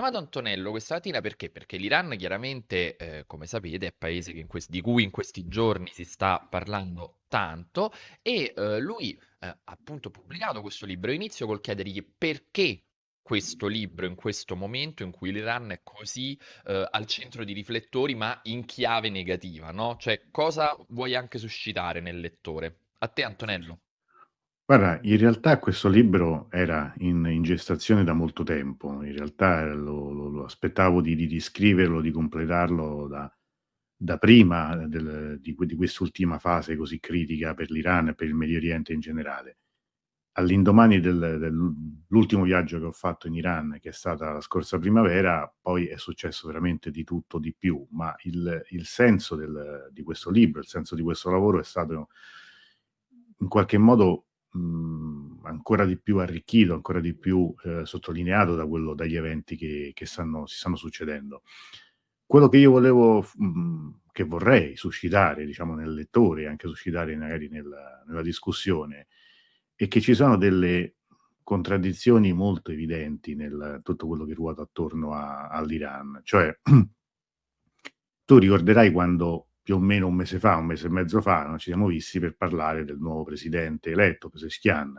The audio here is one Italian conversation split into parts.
chiamato Antonello questa mattina perché? Perché l'Iran chiaramente, eh, come sapete, è un paese quest- di cui in questi giorni si sta parlando tanto e eh, lui eh, ha appunto pubblicato questo libro. Inizio col chiedergli perché questo libro in questo momento in cui l'Iran è così eh, al centro di riflettori, ma in chiave negativa, no? Cioè, cosa vuoi anche suscitare nel lettore? A te, Antonello. Guarda, in realtà questo libro era in in gestazione da molto tempo. In realtà lo lo lo aspettavo di di di scriverlo, di completarlo da da prima eh, del di di quest'ultima fase così critica per l'Iran e per il Medio Oriente in generale. All'indomani del del viaggio che ho fatto in Iran, che è stata la scorsa primavera, poi è successo veramente di tutto, di più, ma il il senso del di questo libro, il senso di questo lavoro è stato in qualche modo mh, ancora di più arricchito, ancora di più eh, sottolineato da quello, dagli eventi che, che stanno, si stanno succedendo. Quello che io volevo, mh, che vorrei suscitare diciamo, nel lettore, anche suscitare magari nella, nella discussione, è che ci sono delle contraddizioni molto evidenti nel tutto quello che ruota attorno a, all'Iran. Cioè, tu ricorderai quando più o meno un mese fa, un mese e mezzo fa, non ci siamo visti per parlare del nuovo presidente eletto, Peseschian.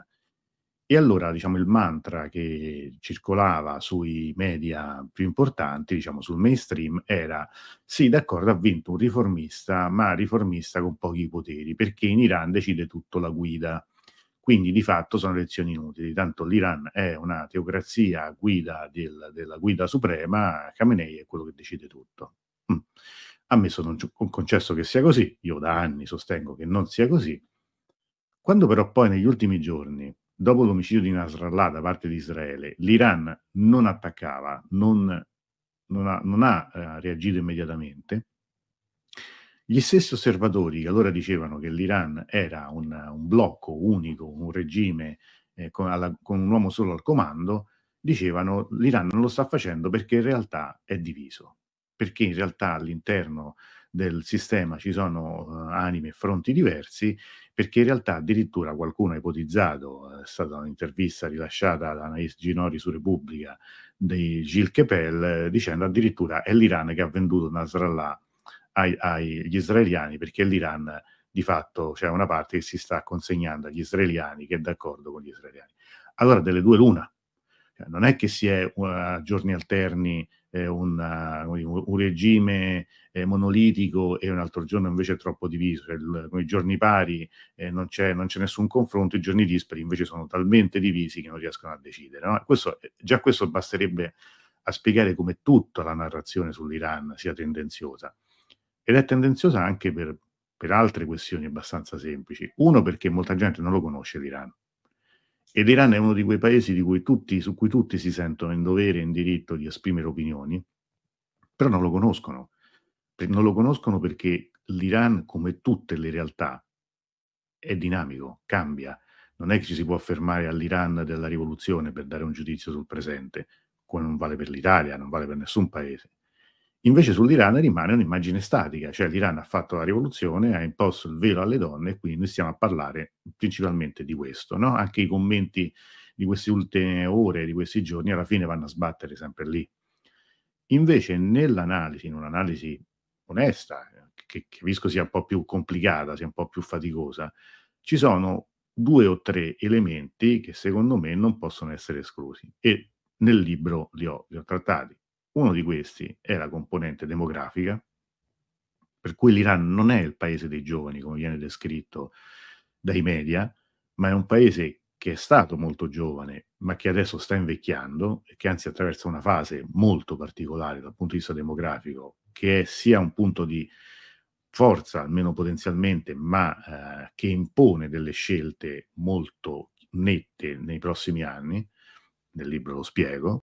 E allora, diciamo, il mantra che circolava sui media più importanti, diciamo, sul mainstream, era sì, d'accordo, ha vinto un riformista, ma riformista con pochi poteri, perché in Iran decide tutto la guida. Quindi di fatto sono elezioni inutili, tanto l'Iran è una teocrazia guida del, della guida suprema, Khamenei è quello che decide tutto. Mm ammesso non concesso che sia così, io da anni sostengo che non sia così, quando però poi negli ultimi giorni, dopo l'omicidio di Nasrallah da parte di Israele, l'Iran non attaccava, non, non ha, non ha eh, reagito immediatamente, gli stessi osservatori che allora dicevano che l'Iran era un, un blocco unico, un regime eh, con, alla, con un uomo solo al comando, dicevano l'Iran non lo sta facendo perché in realtà è diviso perché in realtà all'interno del sistema ci sono uh, anime e fronti diversi, perché in realtà addirittura qualcuno ha ipotizzato, è stata un'intervista rilasciata da Anais Ginori su Repubblica di Gilles Kepel, dicendo addirittura è l'Iran che ha venduto Nasrallah ai, agli israeliani, perché l'Iran di fatto c'è cioè una parte che si sta consegnando agli israeliani, che è d'accordo con gli israeliani. Allora delle due l'una, cioè, non è che si è eh, a giorni alterni eh, una, eh, un regime eh, monolitico e un altro giorno invece è troppo diviso, cioè, il, con i giorni pari non c'è, non, c'è, nessun confronto, i giorni dispari invece sono talmente divisi che non riescono a decidere. No? Questo, già questo basterebbe a spiegare come tutta la narrazione sull'Iran sia tendenziosa. Ed è tendenziosa anche per, per altre questioni abbastanza semplici. Uno perché molta gente non lo conosce l'Iran e l'Iran è uno di quei paesi cui tutti, su cui tutti si sentono in dovere e in diritto di esprimere opinioni, però non lo conoscono. Non lo conoscono perché l'Iran, come tutte le realtà, è dinamico, cambia. Non è che ci si può fermare all'Iran della rivoluzione per dare un giudizio sul presente, come non vale per l'Italia, non vale per nessun paese. Invece sull'Iran rimane un'immagine statica, cioè l'Iran ha fatto la rivoluzione, ha imposto il velo alle donne, e quindi noi stiamo a parlare principalmente di questo. No? Anche i commenti di queste ultime ore, di questi giorni, alla fine vanno a sbattere sempre lì. Invece nell'analisi, in un'analisi onesta, che capisco sia un po' più complicata, sia un po' più faticosa, ci sono due o tre elementi che secondo me non possono essere esclusi e nel libro li ho, li ho trattati. Uno di questi è la componente demografica, per cui l'Iran non è il paese dei giovani, come viene descritto dai media, ma è un paese che è stato molto giovane, ma che adesso sta invecchiando e che anzi attraversa una fase molto particolare dal punto di vista demografico, che è sia un punto di forza, almeno potenzialmente, ma eh, che impone delle scelte molto nette nei prossimi anni, nel libro lo spiego,